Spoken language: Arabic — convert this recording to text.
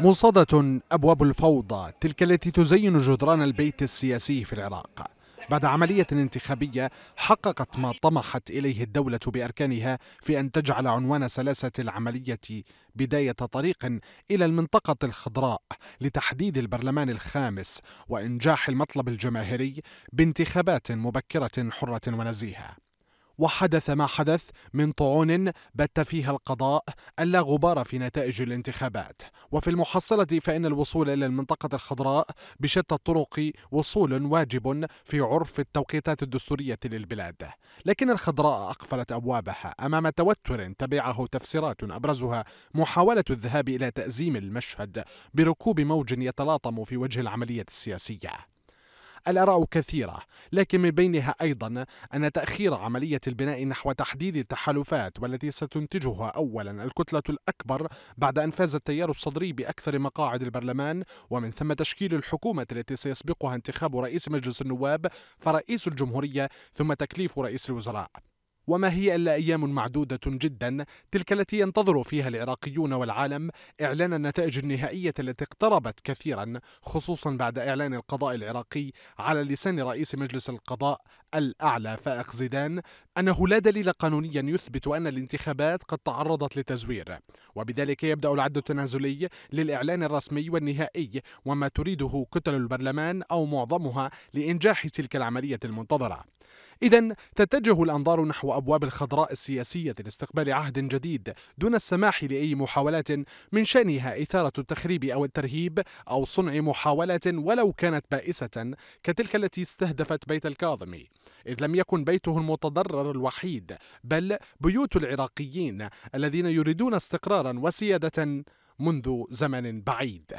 مصادة أبواب الفوضى تلك التي تزين جدران البيت السياسي في العراق بعد عملية انتخابية حققت ما طمحت إليه الدولة بأركانها في أن تجعل عنوان سلاسة العملية بداية طريق إلى المنطقة الخضراء لتحديد البرلمان الخامس وإنجاح المطلب الجماهيري بانتخابات مبكرة حرة ونزيهة وحدث ما حدث من طعون بت فيها القضاء اللا غبار في نتائج الانتخابات وفي المحصلة فإن الوصول إلى المنطقة الخضراء بشتى الطرق وصول واجب في عرف التوقيتات الدستورية للبلاد لكن الخضراء أقفلت أبوابها أمام توتر تبعه تفسيرات أبرزها محاولة الذهاب إلى تأزيم المشهد بركوب موج يتلاطم في وجه العملية السياسية الآراء كثيرة لكن من بينها أيضا أن تأخير عملية البناء نحو تحديد التحالفات والتي ستنتجها أولا الكتلة الأكبر بعد أن فاز التيار الصدري بأكثر مقاعد البرلمان ومن ثم تشكيل الحكومة التي سيسبقها انتخاب رئيس مجلس النواب فرئيس الجمهورية ثم تكليف رئيس الوزراء وما هي إلا أيام معدودة جدا تلك التي ينتظر فيها العراقيون والعالم إعلان النتائج النهائية التي اقتربت كثيرا خصوصا بعد إعلان القضاء العراقي على لسان رئيس مجلس القضاء الأعلى فائق زيدان أنه لا دليل قانونيا يثبت أن الانتخابات قد تعرضت لتزوير وبذلك يبدأ العد التنازلي للإعلان الرسمي والنهائي وما تريده كتل البرلمان أو معظمها لإنجاح تلك العملية المنتظرة إذا تتجه الأنظار نحو أبواب الخضراء السياسية لاستقبال عهد جديد دون السماح لأي محاولات من شأنها إثارة التخريب أو الترهيب أو صنع محاولات ولو كانت بائسة كتلك التي استهدفت بيت الكاظمي إذ لم يكن بيته المتضرر الوحيد بل بيوت العراقيين الذين يريدون استقرارا وسيادة منذ زمن بعيد